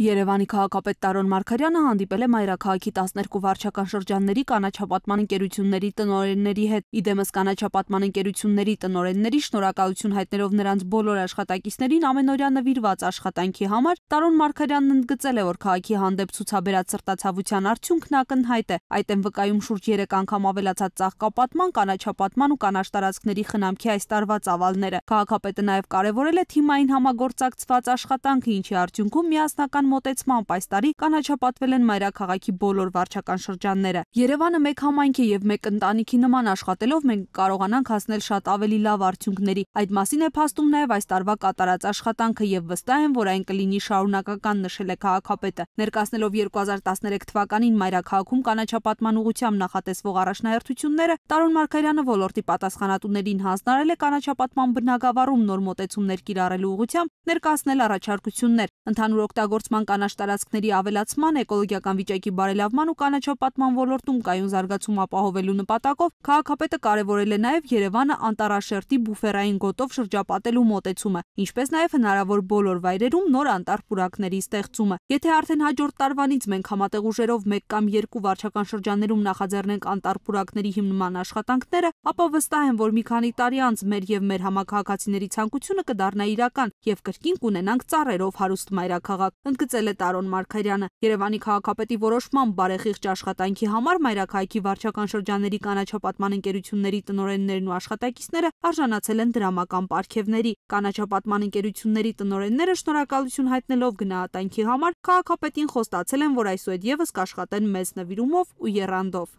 Երևանի քաղաքապետ Տարոն Մարգարյանը հանդիպել է Մայրաքաղաքի 12 վարչական շրջանների կանաչապատման ընկերությունների տնօրենների հետ։ Իդեմս կանաչապատման ընկերությունների տնօրենների շնորհակալություն հայտնելով նրանց բոլոր աշխատակիցներին ամենօրյա նվիրված աշխատանքի համար, Տարոն Մարգարյանն ընդգծել է, որ քաղաքի հանդեպ ցուցաբերած սրտացավության արդյունքն ակնհայտ է։ Այդ են վկայում շուրջ 3 անգամ ավելացած ծաղկապատման, կանաչապատման ու կանաչ տարածքների խնամքի այս տարվա ծավալները։ Քաղաքապետը նաև կարևորել է թիմային համագործակցված աշխատանքը, ինչի արդյունքում միասնական մոտեցման պայստարի կանաչապատվել են մայրաքաղաքի բոլոր վարչական շրջանները։ Երևանը մեկ համայնք է եւ մեկ ընտանիքի նման աշխատելով մենք կարողանանք հասնել շատ ավելի լավ արդյունքների։ Այդ մասին է փաստում նաեւ այս տարվա կատարած աշխատանքը եւ վստահ են, որ այն կլինի շարունակական նշել է քաղաքապետը։ Ներկայացնելով 2013 թվականին մայրաքաղաքում կանաչապատման ուղղությամբ նախատեսվող առաջնահերթությունները, Տարոն Մարկարյանը ոլորտի պատասխանատուներին հանձնարարել է կանաչապատման բնագավառում նոր մոտեցումներ կիրառելու ուղղությամբ ներկայացնել առաջարկություններ։ Ընդհանուր օգտագործման արտահանման կանաչ տարածքների ավելացման, էկոլոգիական վիճակի բարելավման ու կանաչապատման ոլորտում կայուն զարգացում ապահովելու նպատակով քաղաքապետը կարևորել է նաև Երևանը անտարաշերտի բուֆերային գոտով շրջապատելու մոտեցումը, ինչպես նաև հնարավոր բոլոր վայրերում նոր անտար պուրակների ստեղծումը։ Եթե արդեն հաջորդ տարվանից մենք համատեղ ուժերով 1 կամ 2 վարչական շրջաններում նախաձեռնենք անտար պուրակների հիմնման աշխատանքները, ապա վստահ եմ, որ մի քանի տարի անց մեր եւ մեր համակարգացիների ցանկությունը կդառնա իրական եւ կրկին կունենանք ծառերով հարուստ մայրաքաղաք։ Ընդգծել մոտեցել է Տարոն Մարգարյանը։ Երևանի քաղաքապետի որոշմամբ բարեխիղճ աշխատանքի համար Մայրաքայքի վարչական շրջանների կանաչապատման ընկերությունների տնօրեններն ու աշխատակիցները արժանացել են դրամական պարգևների։ Կանաչապատման ընկերությունների տնօրենները շնորհակալություն հայտնելով գնահատանքի համար քաղաքապետին խոստացել են, որ այսուհետ եւս կաշխատեն մեծ նվիրումով ու եռանդով։